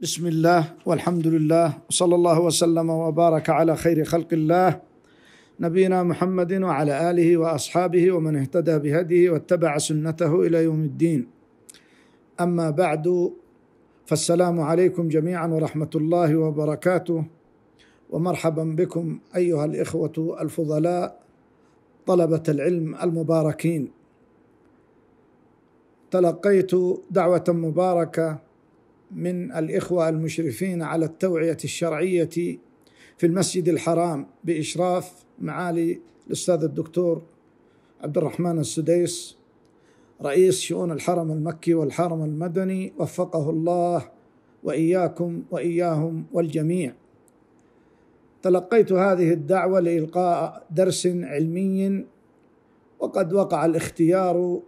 بسم الله والحمد لله وصلى الله وسلم وبارك على خير خلق الله نبينا محمد وعلى اله واصحابه ومن اهتدى بهديه واتبع سنته الى يوم الدين اما بعد فالسلام عليكم جميعا ورحمه الله وبركاته ومرحبا بكم ايها الاخوه الفضلاء طلبه العلم المباركين تلقيت دعوه مباركه من الاخوه المشرفين على التوعيه الشرعيه في المسجد الحرام باشراف معالي الاستاذ الدكتور عبد الرحمن السديس رئيس شؤون الحرم المكي والحرم المدني وفقه الله واياكم واياهم والجميع تلقيت هذه الدعوه لالقاء درس علمي وقد وقع الاختيار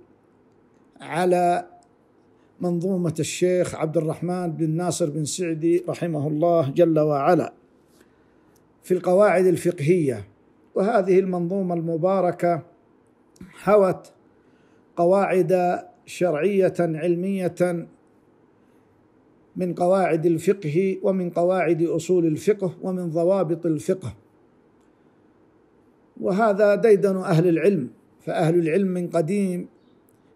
على منظومة الشيخ عبد الرحمن بن ناصر بن سعدي رحمه الله جل وعلا في القواعد الفقهية وهذه المنظومة المباركة حوت قواعد شرعية علمية من قواعد الفقه ومن قواعد أصول الفقه ومن ضوابط الفقه وهذا ديدن أهل العلم فأهل العلم من قديم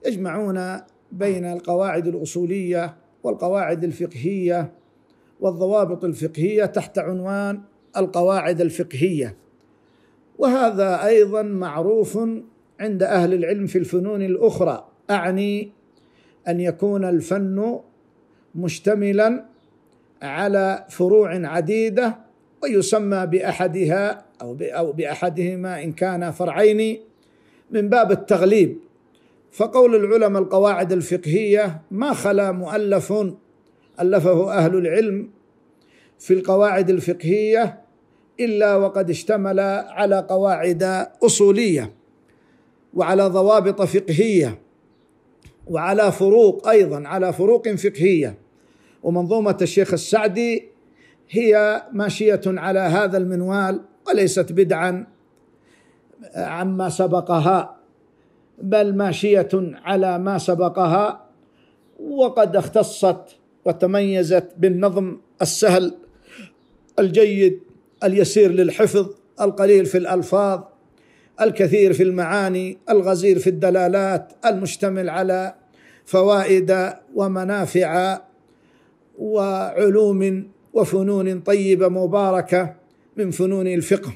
يجمعون بين القواعد الاصوليه والقواعد الفقهيه والضوابط الفقهيه تحت عنوان القواعد الفقهيه وهذا ايضا معروف عند اهل العلم في الفنون الاخرى اعني ان يكون الفن مشتملا على فروع عديده ويسمى باحدها او باحدهما ان كان فرعين من باب التغليب فقول العلماء القواعد الفقهيه ما خلا مؤلف الفه اهل العلم في القواعد الفقهيه الا وقد اشتمل على قواعد اصوليه وعلى ضوابط فقهيه وعلى فروق ايضا على فروق فقهيه ومنظومه الشيخ السعدي هي ماشيه على هذا المنوال وليست بدعا عما سبقها بل ماشيه على ما سبقها وقد اختصت وتميزت بالنظم السهل الجيد اليسير للحفظ القليل في الالفاظ الكثير في المعاني الغزير في الدلالات المشتمل على فوائد ومنافع وعلوم وفنون طيبه مباركه من فنون الفقه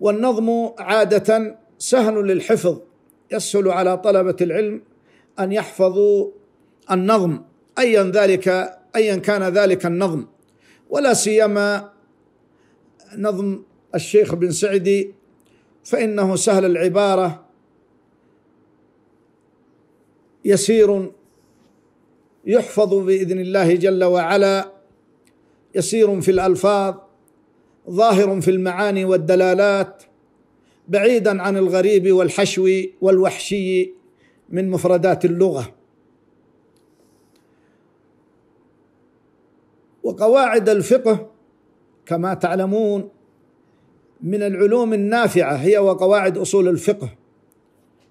والنظم عاده سهل للحفظ يسهل على طلبة العلم أن يحفظوا النظم أيا ذلك أيا كان ذلك النظم ولا سيما نظم الشيخ بن سعدي فإنه سهل العبارة يسير يحفظ بإذن الله جل وعلا يسير في الألفاظ ظاهر في المعاني والدلالات بعيدا عن الغريب والحشو والوحشي من مفردات اللغه وقواعد الفقه كما تعلمون من العلوم النافعه هي وقواعد اصول الفقه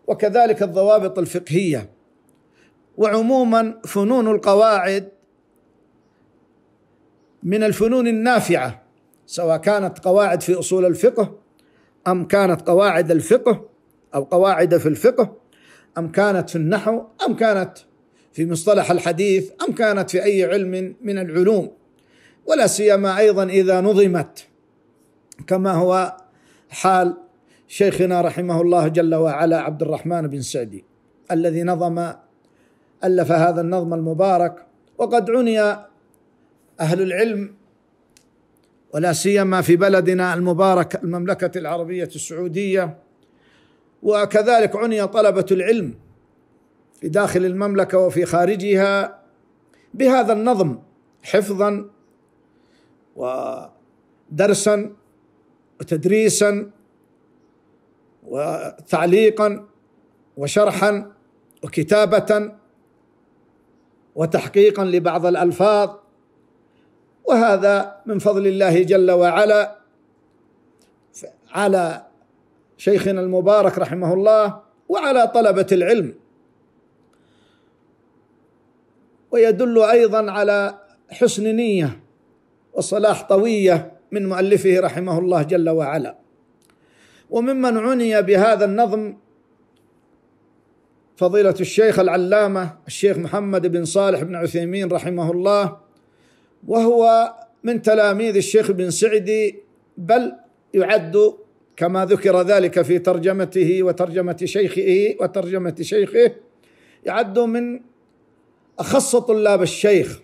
وكذلك الضوابط الفقهيه وعموما فنون القواعد من الفنون النافعه سواء كانت قواعد في اصول الفقه أم كانت قواعد الفقه أو قواعد في الفقه أم كانت في النحو أم كانت في مصطلح الحديث أم كانت في أي علم من العلوم ولا سيما أيضا إذا نظمت كما هو حال شيخنا رحمه الله جل وعلا عبد الرحمن بن سعدي الذي نظم ألف هذا النظم المبارك وقد عني أهل العلم ولا سيما في بلدنا المبارك المملكه العربيه السعوديه وكذلك عني طلبه العلم في داخل المملكه وفي خارجها بهذا النظم حفظا ودرسا وتدريسا وتعليقا وشرحا وكتابه وتحقيقا لبعض الالفاظ وهذا من فضل الله جل وعلا على شيخنا المبارك رحمه الله وعلى طلبه العلم ويدل ايضا على حسن نيه وصلاح طويه من مؤلفه رحمه الله جل وعلا وممن عني بهذا النظم فضيله الشيخ العلامه الشيخ محمد بن صالح بن عثيمين رحمه الله وهو من تلاميذ الشيخ بن سعدي بل يعد كما ذكر ذلك في ترجمته وترجمة شيخه وترجمة شيخه يعد من أخص طلاب الشيخ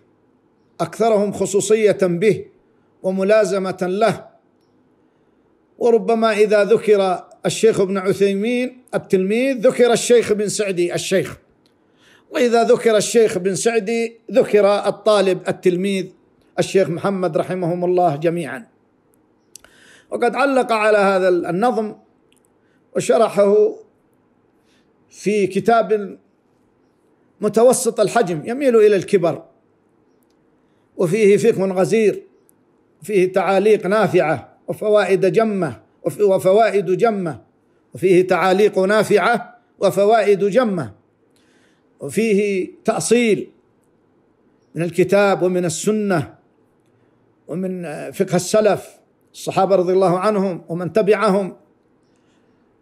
أكثرهم خصوصية به وملازمة له وربما إذا ذكر الشيخ ابن عثيمين التلميذ ذكر الشيخ بن سعدي الشيخ وإذا ذكر الشيخ بن سعدي ذكر الطالب التلميذ الشيخ محمد رحمهم الله جميعا وقد علق على هذا النظم وشرحه في كتاب متوسط الحجم يميل الى الكبر وفيه فقه غزير فيه تعاليق نافعه وفوائد جمه وفوائد جمه وفيه تعاليق نافعه وفوائد جمه وفيه تاصيل من الكتاب ومن السنه ومن فقه السلف الصحابة رضي الله عنهم ومن تبعهم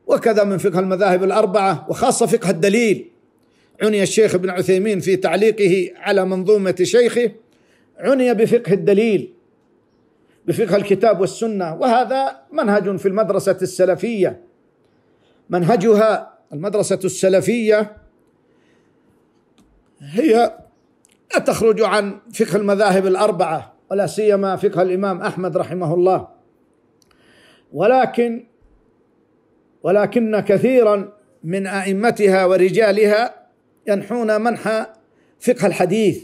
وكذا من فقه المذاهب الأربعة وخاصة فقه الدليل عني الشيخ ابن عثيمين في تعليقه على منظومة شيخه عني بفقه الدليل بفقه الكتاب والسنة وهذا منهج في المدرسة السلفية منهجها المدرسة السلفية هي لا تخرج عن فقه المذاهب الأربعة ولا سيما فقه الامام احمد رحمه الله ولكن ولكن كثيرا من ائمتها ورجالها ينحون منحى فقه الحديث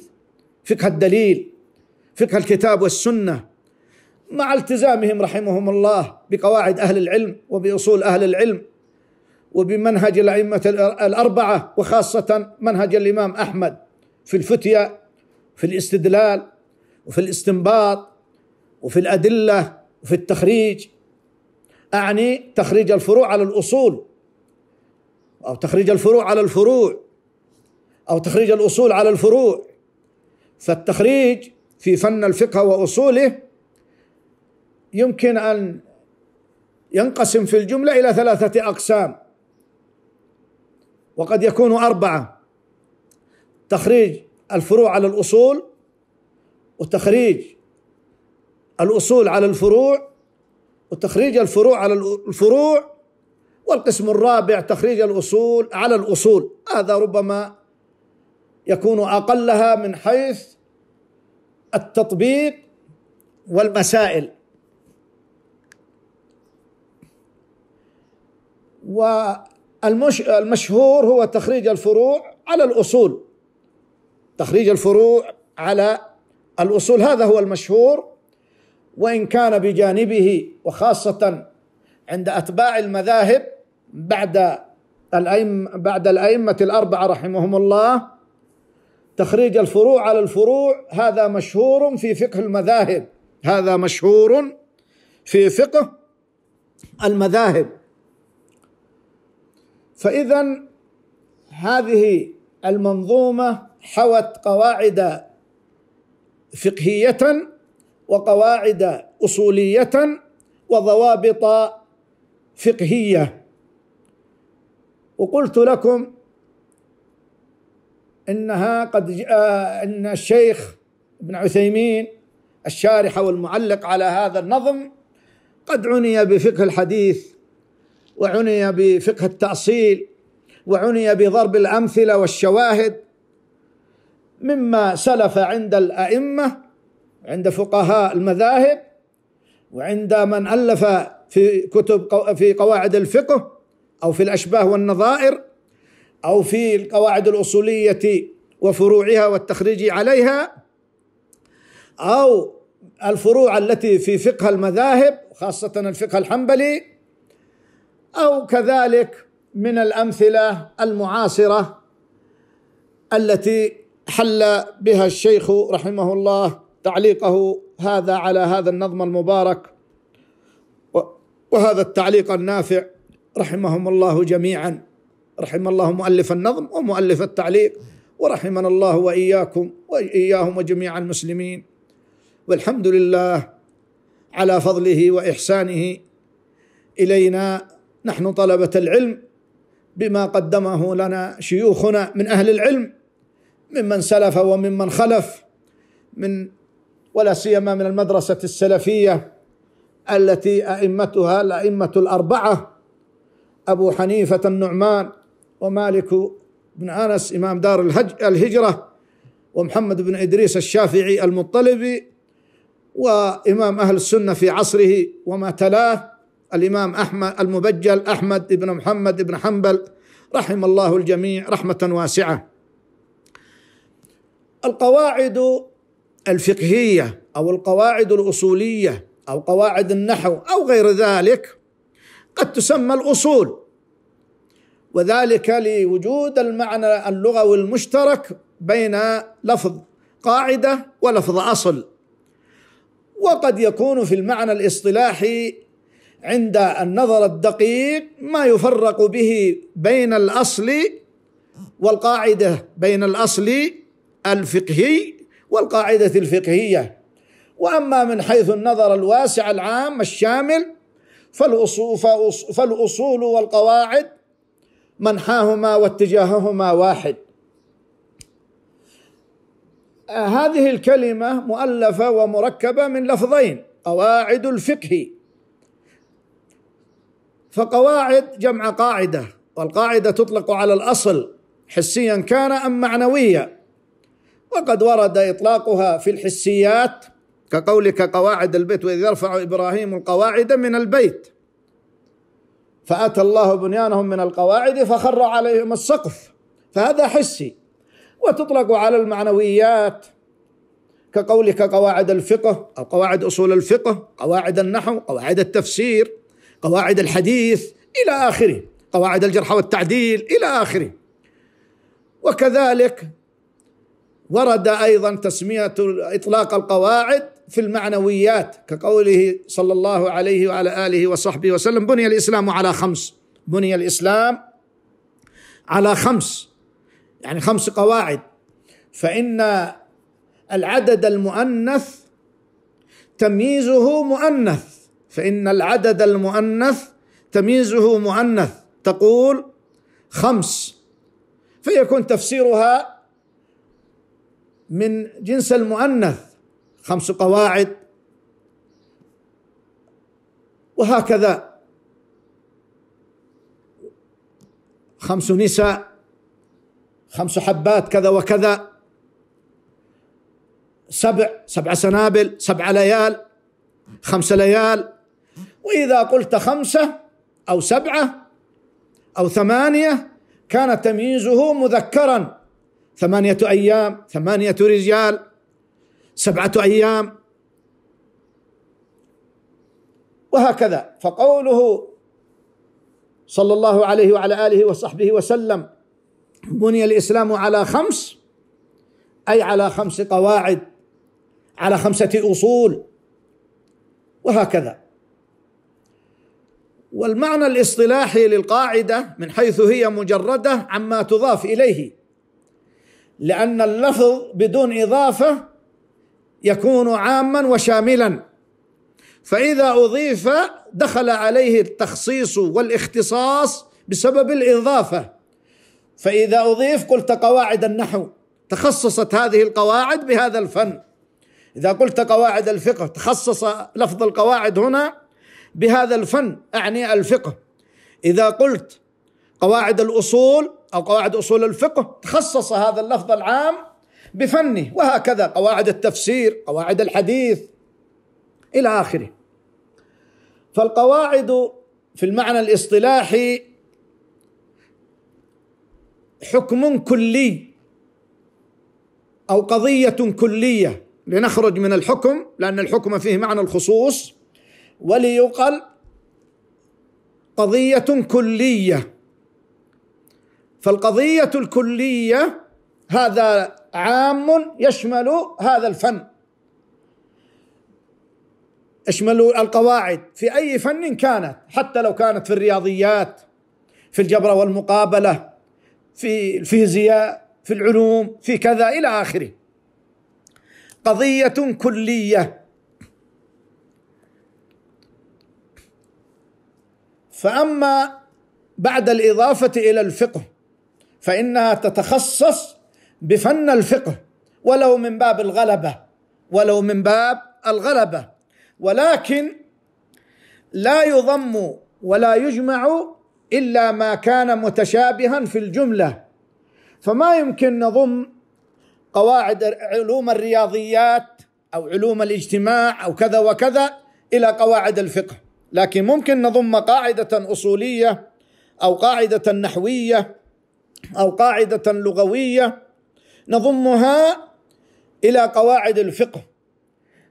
فقه الدليل فقه الكتاب والسنه مع التزامهم رحمهم الله بقواعد اهل العلم وباصول اهل العلم وبمنهج الائمه الاربعه وخاصه منهج الامام احمد في الفتيا في الاستدلال وفي الاستنباط وفي الادله وفي التخريج اعني تخريج الفروع على الاصول او تخريج الفروع على الفروع او تخريج الاصول على الفروع فالتخريج في فن الفقه واصوله يمكن ان ينقسم في الجمله الى ثلاثه اقسام وقد يكون اربعه تخريج الفروع على الاصول وتخريج الأصول على الفروع وتخريج الفروع على الفروع والقسم الرابع تخريج الأصول على الأصول هذا ربما يكون أقلها من حيث التطبيق والمسائل والمشهور هو تخريج الفروع على الأصول تخريج الفروع على الأصول هذا هو المشهور وإن كان بجانبه وخاصة عند أتباع المذاهب بعد الأئمة بعد الأئمة الأربعة رحمهم الله تخريج الفروع على الفروع هذا مشهور في فقه المذاهب هذا مشهور في فقه المذاهب فإذا هذه المنظومة حوت قواعد فقهيه وقواعد اصوليه وضوابط فقهيه وقلت لكم انها قد جاء ان الشيخ ابن عثيمين الشارح والمعلق على هذا النظم قد عني بفقه الحديث وعني بفقه التاصيل وعني بضرب الامثله والشواهد مما سلف عند الأئمة عند فقهاء المذاهب وعند من ألف في كتب في قواعد الفقه أو في الأشباه والنظائر أو في القواعد الأصولية وفروعها والتخريج عليها أو الفروع التي في فقه المذاهب خاصة الفقه الحنبلي أو كذلك من الأمثلة المعاصرة التي حل بها الشيخ رحمه الله تعليقه هذا على هذا النظم المبارك وهذا التعليق النافع رحمهم الله جميعا رحم الله مؤلف النظم ومؤلف التعليق ورحمنا الله واياكم واياهم وجميع المسلمين والحمد لله على فضله واحسانه الينا نحن طلبه العلم بما قدمه لنا شيوخنا من اهل العلم ممن سلف وممن خلف من ولا سيما من المدرسة السلفية التي أئمتها الأئمة الأربعة أبو حنيفة النعمان ومالك بن أنس إمام دار الهجرة ومحمد بن إدريس الشافعي المطلبي وإمام أهل السنة في عصره وما تلاه الإمام أحمد المبجل أحمد بن محمد بن حنبل رحم الله الجميع رحمة واسعة القواعد الفقهية أو القواعد الأصولية أو قواعد النحو أو غير ذلك قد تسمى الأصول وذلك لوجود المعنى اللغوي المشترك بين لفظ قاعدة ولفظ أصل وقد يكون في المعنى الاصطلاحي عند النظر الدقيق ما يفرق به بين الأصل والقاعدة بين الأصل الفقهي والقاعدة الفقهية وأما من حيث النظر الواسع العام الشامل فالأصول, فالأصول والقواعد منحاهما واتجاههما واحد هذه الكلمة مؤلفة ومركبة من لفظين قواعد الفقه فقواعد جمع قاعدة والقاعدة تطلق على الأصل حسيا كان أم معنويا وقد ورد إطلاقها في الحسيات كقولك قواعد البيت وإذ يرفع إبراهيم القواعد من البيت فأتى الله بنيانهم من القواعد فخر عليهم السقف فهذا حسي وتطلق على المعنويات كقولك قواعد الفقه أو قواعد أصول الفقه قواعد النحو قواعد التفسير قواعد الحديث إلى آخره قواعد الجرح والتعديل إلى آخره وكذلك ورد ايضا تسميه اطلاق القواعد في المعنويات كقوله صلى الله عليه وعلى اله وصحبه وسلم بني الاسلام على خمس بني الاسلام على خمس يعني خمس قواعد فان العدد المؤنث تمييزه مؤنث فان العدد المؤنث تمييزه مؤنث تقول خمس فيكون تفسيرها من جنس المؤنث خمس قواعد وهكذا خمس نساء خمس حبات كذا وكذا سبع سبع سنابل سبع ليال خمس ليال وإذا قلت خمسة أو سبعة أو ثمانية كان تمييزه مذكرا ثمانية أيام ثمانية رجال سبعة أيام وهكذا فقوله صلى الله عليه وعلى آله وصحبه وسلم بني الإسلام على خمس أي على خمس قواعد على خمسة أصول وهكذا والمعنى الاصطلاحي للقاعدة من حيث هي مجردة عما تضاف إليه لأن اللفظ بدون إضافة يكون عاما وشاملا فإذا أضيف دخل عليه التخصيص والاختصاص بسبب الإضافة فإذا أضيف قلت قواعد النحو تخصصت هذه القواعد بهذا الفن إذا قلت قواعد الفقه تخصص لفظ القواعد هنا بهذا الفن أعني الفقه إذا قلت قواعد الأصول أو قواعد أصول الفقه تخصص هذا اللفظ العام بفنه وهكذا قواعد التفسير قواعد الحديث إلى آخره فالقواعد في المعنى الاصطلاحي حكم كلي او قضيه كليه لنخرج من الحكم لان الحكم فيه معنى الخصوص وليقل قضيه كليه فالقضيه الكليه هذا عام يشمل هذا الفن يشمل القواعد في اي فن كانت حتى لو كانت في الرياضيات في الجبر والمقابله في الفيزياء في العلوم في كذا الى اخره قضيه كليه فاما بعد الاضافه الى الفقه فانها تتخصص بفن الفقه ولو من باب الغلبه ولو من باب الغلبه ولكن لا يضم ولا يجمع الا ما كان متشابها في الجمله فما يمكن نضم قواعد علوم الرياضيات او علوم الاجتماع او كذا وكذا الى قواعد الفقه لكن ممكن نضم قاعده اصوليه او قاعده نحويه او قاعده لغويه نضمها الى قواعد الفقه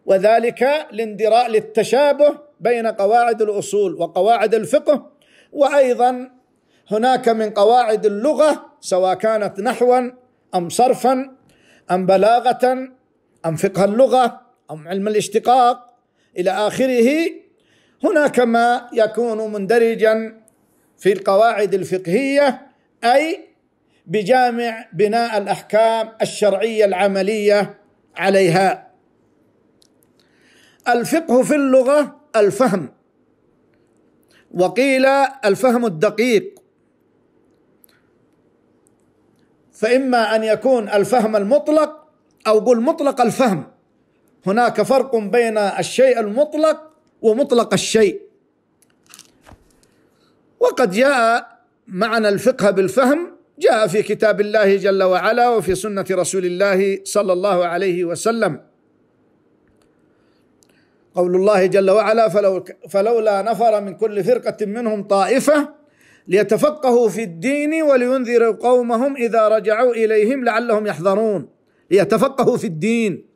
وذلك لاندراء للتشابه بين قواعد الاصول وقواعد الفقه وايضا هناك من قواعد اللغه سواء كانت نحوا ام صرفا ام بلاغه ام فقه اللغه ام علم الاشتقاق الى اخره هناك ما يكون مندرجا في القواعد الفقهيه اي بجامع بناء الاحكام الشرعيه العمليه عليها الفقه في اللغه الفهم وقيل الفهم الدقيق فاما ان يكون الفهم المطلق او قل مطلق الفهم هناك فرق بين الشيء المطلق ومطلق الشيء وقد جاء معنى الفقه بالفهم جاء في كتاب الله جل وعلا وفي سنه رسول الله صلى الله عليه وسلم قول الله جل وعلا فلو فلولا نفر من كل فرقه منهم طائفه ليتفقهوا في الدين ولينذروا قومهم اذا رجعوا اليهم لعلهم يحذرون ليتفقهوا في الدين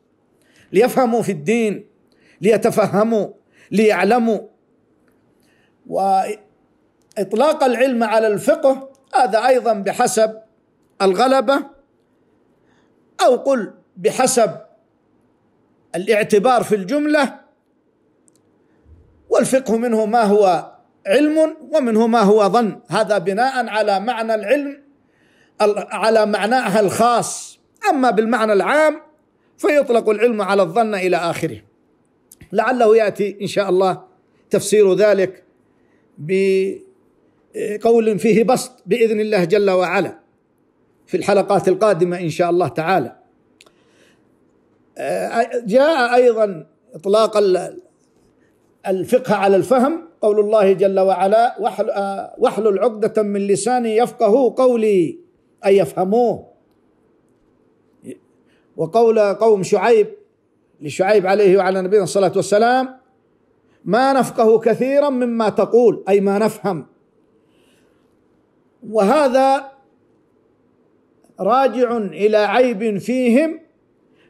ليفهموا في الدين ليتفهموا ليعلموا واطلاق العلم على الفقه هذا أيضا بحسب الغلبة أو قل بحسب الاعتبار في الجملة والفقه منه ما هو علم ومنه ما هو ظن هذا بناء على معنى العلم على معناها الخاص أما بالمعنى العام فيطلق العلم على الظن إلى آخره لعله يأتي إن شاء الله تفسير ذلك ب قول فيه بسط باذن الله جل وعلا في الحلقات القادمه ان شاء الله تعالى جاء ايضا اطلاق الفقه على الفهم قول الله جل وعلا واحلل عقدة من لساني يفقه قولي أي يفهموه وقول قوم شعيب لشعيب عليه وعلى نبينا الصلاة والسلام ما نفقه كثيرا مما تقول أي ما نفهم وهذا راجع الى عيب فيهم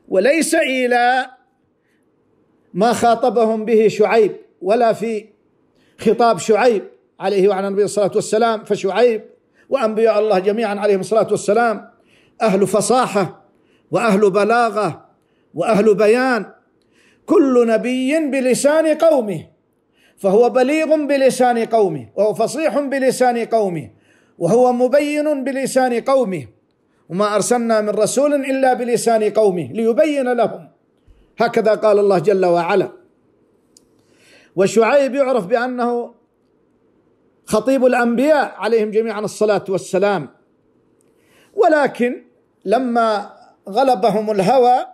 وليس الى ما خاطبهم به شعيب ولا في خطاب شعيب عليه وعلى النبي صلى الله عليه وسلم فشعيب وانبياء الله جميعا عليهم الصلاه والسلام اهل فصاحه واهل بلاغه واهل بيان كل نبي بلسان قومه فهو بليغ بلسان قومه وهو فصيح بلسان قومه وهو مبين بلسان قومه وما ارسلنا من رسول الا بلسان قومه ليبين لهم هكذا قال الله جل وعلا وشعيب يعرف بانه خطيب الانبياء عليهم جميعا الصلاه والسلام ولكن لما غلبهم الهوى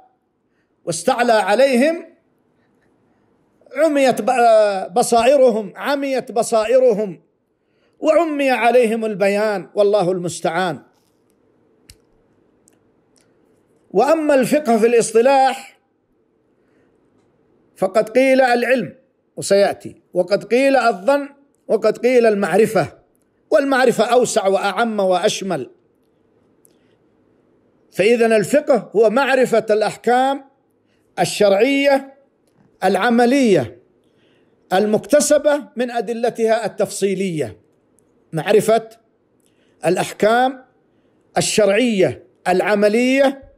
واستعلى عليهم عميت بصائرهم عميت بصائرهم وعمي عليهم البيان والله المستعان واما الفقه في الاصطلاح فقد قيل العلم وسياتي وقد قيل الظن وقد قيل المعرفه والمعرفه اوسع واعم واشمل فاذا الفقه هو معرفه الاحكام الشرعيه العمليه المكتسبه من ادلتها التفصيليه معرفه الاحكام الشرعيه العمليه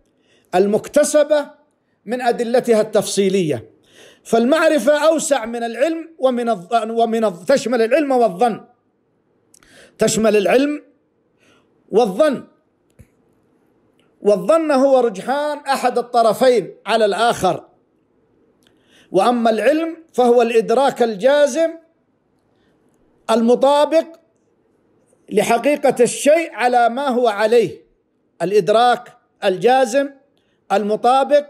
المكتسبه من ادلتها التفصيليه فالمعرفه اوسع من العلم ومن الظن ومن تشمل العلم والظن تشمل العلم والظن والظن هو رجحان احد الطرفين على الاخر واما العلم فهو الادراك الجازم المطابق لحقيقه الشيء على ما هو عليه الادراك الجازم المطابق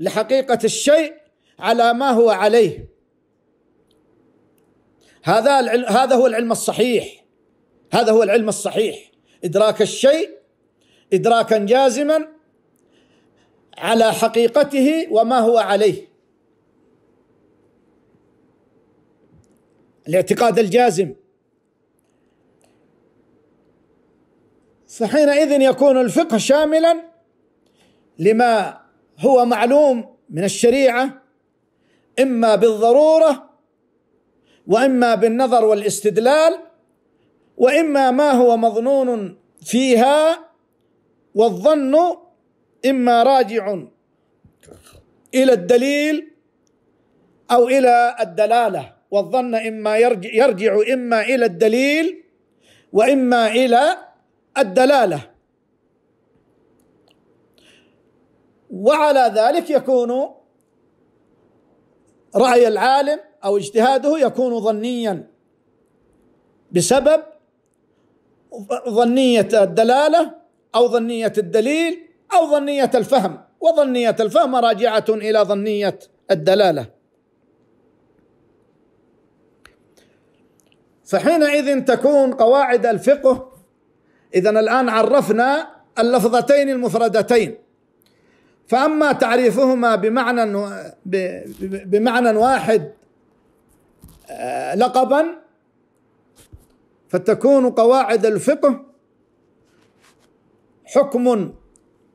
لحقيقه الشيء على ما هو عليه هذا العلم هذا هو العلم الصحيح هذا هو العلم الصحيح ادراك الشيء ادراكا جازما على حقيقته وما هو عليه الاعتقاد الجازم فحينئذ يكون الفقه شاملا لما هو معلوم من الشريعه اما بالضروره واما بالنظر والاستدلال واما ما هو مظنون فيها والظن اما راجع الى الدليل او الى الدلاله والظن اما يرجع, يرجع اما الى الدليل واما الى الدلاله وعلى ذلك يكون راي العالم او اجتهاده يكون ظنيا بسبب ظنيه الدلاله او ظنيه الدليل او ظنيه الفهم وظنيه الفهم راجعه الى ظنيه الدلاله فحينئذ تكون قواعد الفقه إذا الآن عرفنا اللفظتين المفردتين فأما تعريفهما بمعنى بمعنى واحد آه، لقبا فتكون قواعد الفقه حكم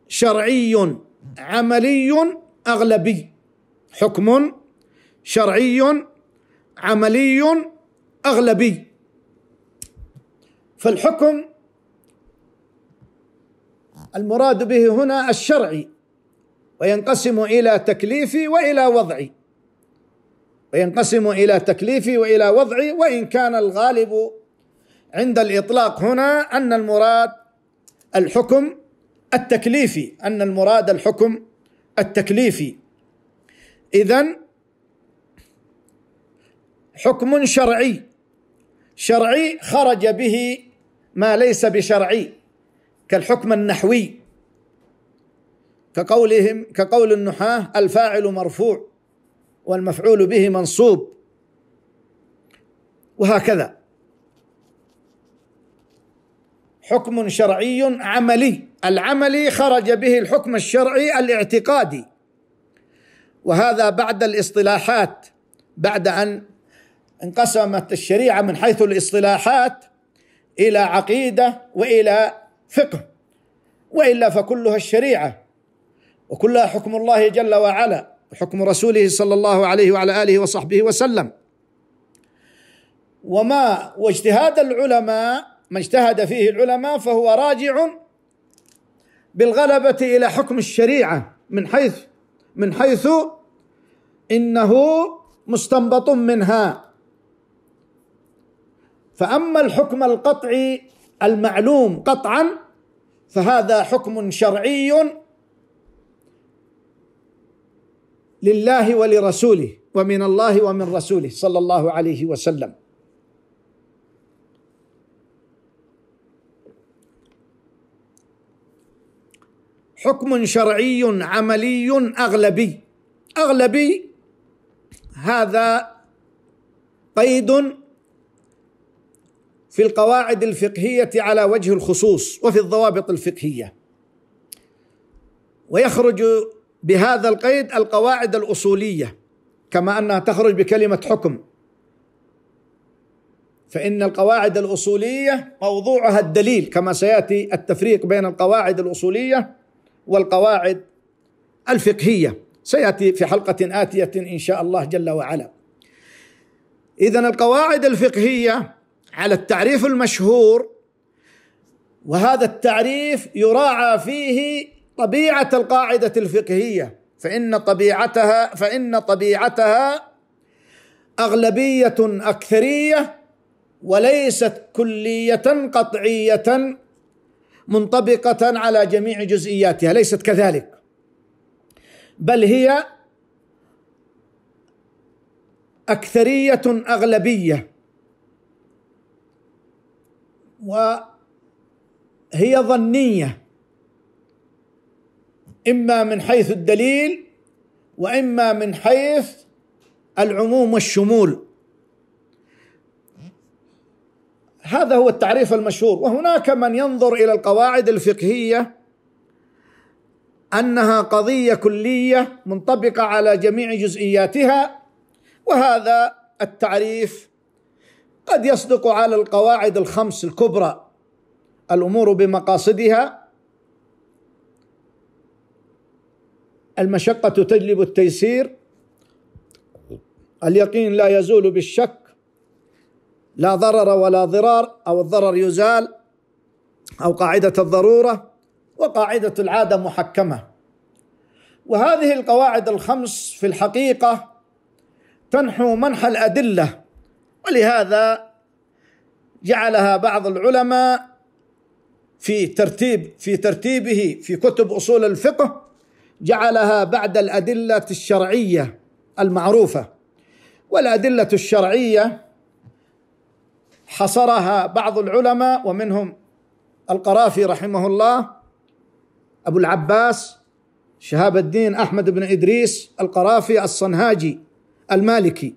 شرعي عملي أغلبي حكم شرعي عملي أغلبي فالحكم المراد به هنا الشرعي وينقسم الى تكليفي والى وضعي وينقسم الى تكليفي والى وضعي وان كان الغالب عند الاطلاق هنا ان المراد الحكم التكليفي ان المراد الحكم التكليفي اذا حكم شرعي شرعي خرج به ما ليس بشرعي كالحكم النحوي كقولهم كقول النحاة الفاعل مرفوع والمفعول به منصوب وهكذا حكم شرعي عملي العملي خرج به الحكم الشرعي الاعتقادي وهذا بعد الاصطلاحات بعد ان انقسمت الشريعه من حيث الاصطلاحات الى عقيده والى فقه والا فكلها الشريعه وكلها حكم الله جل وعلا وحكم رسوله صلى الله عليه وعلى اله وصحبه وسلم وما واجتهاد العلماء ما اجتهد فيه العلماء فهو راجع بالغلبه الى حكم الشريعه من حيث من حيث انه مستنبط منها فاما الحكم القطعي المعلوم قطعا فهذا حكم شرعي لله ولرسوله ومن الله ومن رسوله صلى الله عليه وسلم حكم شرعي عملي اغلبي اغلبي هذا قيد في القواعد الفقهية على وجه الخصوص وفي الضوابط الفقهية ويخرج بهذا القيد القواعد الأصولية كما أنها تخرج بكلمة حكم فإن القواعد الأصولية موضوعها الدليل كما سيأتي التفريق بين القواعد الأصولية والقواعد الفقهية سيأتي في حلقة آتية إن شاء الله جل وعلا إذا القواعد الفقهية على التعريف المشهور وهذا التعريف يراعى فيه طبيعه القاعده الفقهيه فان طبيعتها فان طبيعتها اغلبيه اكثريه وليست كليه قطعيه منطبقه على جميع جزئياتها ليست كذلك بل هي اكثريه اغلبيه وهي ظنيه اما من حيث الدليل واما من حيث العموم والشمول هذا هو التعريف المشهور وهناك من ينظر الى القواعد الفقهيه انها قضيه كليه منطبقه على جميع جزئياتها وهذا التعريف قد يصدق على القواعد الخمس الكبرى الامور بمقاصدها المشقه تجلب التيسير اليقين لا يزول بالشك لا ضرر ولا ضرار او الضرر يزال او قاعده الضروره وقاعده العاده محكمه وهذه القواعد الخمس في الحقيقه تنحو منح الادله ولهذا جعلها بعض العلماء في ترتيب في ترتيبه في كتب اصول الفقه جعلها بعد الادله الشرعيه المعروفه والادله الشرعيه حصرها بعض العلماء ومنهم القرافي رحمه الله ابو العباس شهاب الدين احمد بن ادريس القرافي الصنهاجي المالكي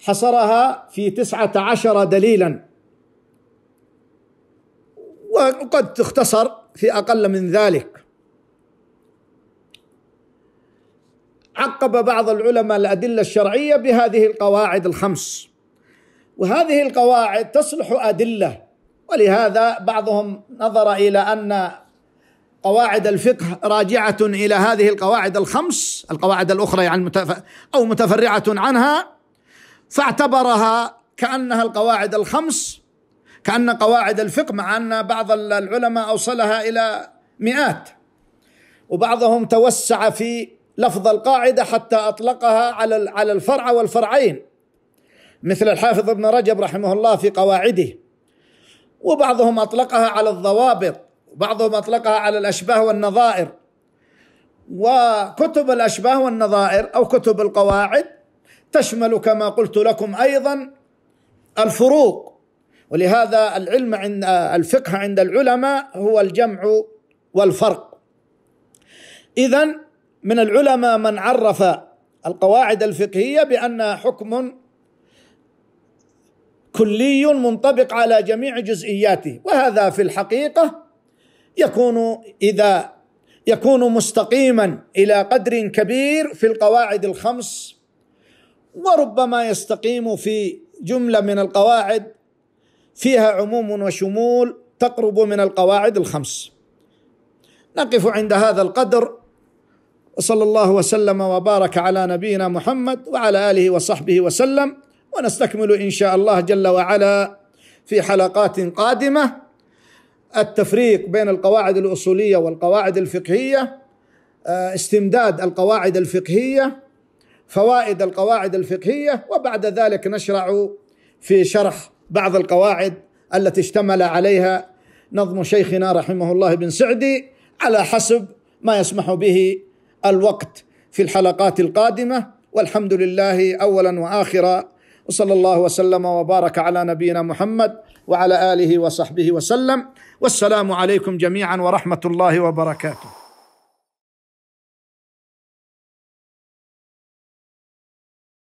حصرها في تسعة عشر دليلا وقد تختصر في أقل من ذلك عقب بعض العلماء الأدلة الشرعية بهذه القواعد الخمس وهذه القواعد تصلح أدلة ولهذا بعضهم نظر إلى أن قواعد الفقه راجعة إلى هذه القواعد الخمس القواعد الأخرى يعني أو متفرعة عنها فاعتبرها كأنها القواعد الخمس كأن قواعد الفقه مع أن بعض العلماء أوصلها إلى مئات وبعضهم توسع في لفظ القاعدة حتى أطلقها على على الفرع والفرعين مثل الحافظ ابن رجب رحمه الله في قواعده وبعضهم أطلقها على الضوابط وبعضهم أطلقها على الأشباه والنظائر وكتب الأشباه والنظائر أو كتب القواعد تشمل كما قلت لكم ايضا الفروق ولهذا العلم عند الفقه عند العلماء هو الجمع والفرق اذا من العلماء من عرف القواعد الفقهيه بانها حكم كلي منطبق على جميع جزئياته وهذا في الحقيقه يكون اذا يكون مستقيما الى قدر كبير في القواعد الخمس وربما يستقيم في جمله من القواعد فيها عموم وشمول تقرب من القواعد الخمس نقف عند هذا القدر وصلى الله وسلم وبارك على نبينا محمد وعلى اله وصحبه وسلم ونستكمل ان شاء الله جل وعلا في حلقات قادمه التفريق بين القواعد الاصوليه والقواعد الفقهيه آه، استمداد القواعد الفقهيه فوائد القواعد الفقهية وبعد ذلك نشرع في شرح بعض القواعد التي اشتمل عليها نظم شيخنا رحمه الله بن سعدي على حسب ما يسمح به الوقت في الحلقات القادمة والحمد لله أولا وآخرا وصلى الله وسلم وبارك على نبينا محمد وعلى آله وصحبه وسلم والسلام عليكم جميعا ورحمة الله وبركاته